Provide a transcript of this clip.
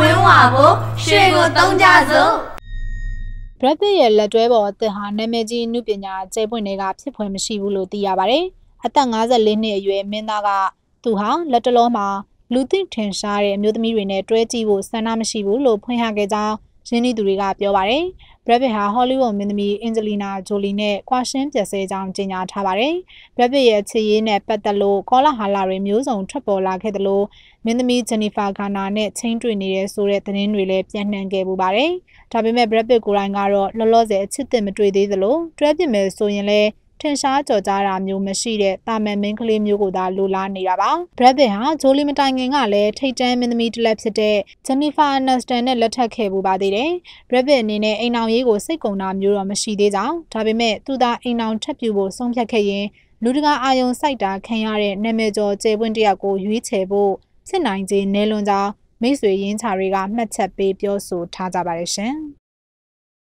ဝင်းဝါကိုရွှေကိုသုံးကြစို့ဘရက်ပစ်ရဲ့လက်တွဲပေါ်အသစ်ဟာနာမည်ကြီးအမှုပညာကျဲပွင့်တွေကဖြစ်ဖွယ်မရှိဘူးလို့သိရပါတယ်။အသက်54နှစ်အရွယ်မင်းသားကသူဟာလက်တလုံးမှာလူသိထင်ရှားတဲ့အမျိုးသမီးတွေနဲ့တွဲကြည့်ဖို့ဆန္ဒမရှိဘူးလို့ဖွင့်ဟခဲ့ကြောင်းရင်းနှီးသူတွေကပြောပါတယ်။ Brad Pitt ဟာ Hollywood မင်းသမီး Angelina Jolie နဲ့ကွာရှင်းပြဆဲကြောင်းကြေညာထားပါတယ်။ Brad Pitt ရဲ့ချစ်ရေးနဲ့ပတ်သက်လို့ကောလာဟလတွေမျိုးစုံထွက်ပေါ်လာခဲ့သလိုမင်းသမီး Jennifer Garner နဲ့ချင်းတွေ့နေတယ်ဆိုတဲ့သတင်းတွေလည်းပြန့်နှံ့ခဲ့ပူပါတယ်။ဒါပေမဲ့ Brad Pitt ကိုယ်တိုင်ကတော့လောလောဆယ်အချစ်သစ်မတွေ့သေးသလိုတွဲပြစ်မယ်ဆိုရင်လည်းထင်ရှားကြော်ကြားတာမျိုးမရှိတဲ့ပါမန်မင်းကလေးမျိုးကိုသာလိုလားနေတာပါ။ Brad Pitt ဟာဂျိုလီမတိုင်ခင်ကလည်းထိတ်တန်းမင်းသမီးတစ်လက်ဖြစ်တဲ့ Jennifer Aniston နဲ့လက်ထပ်ခဲ့ပူပါသေးတယ်။ Brad Pitt အနေနဲ့အိမ်အောင်ရေးကိုစိတ်ကုံတာမျိုးတော့မရှိသေးကြောင်းဒါပေမဲ့သူသာအိမ်အောင်ထပ်ပြူဖို့ဆုံးဖြတ်ခဲ့ရင်လူတကာအာယုံစိုက်တာခံရတဲ့နာမည်ကျော်ကျေပွင့်တယောက်ကိုရွေးချယ်ဖို့စစ်နိုင်ခြင်းနဲလွန်ကြောင်းမိတ်ဆွေရင်းချာတွေကမှတ်ချက်ပေးပြောဆိုထားကြပါတယ်ရှင်။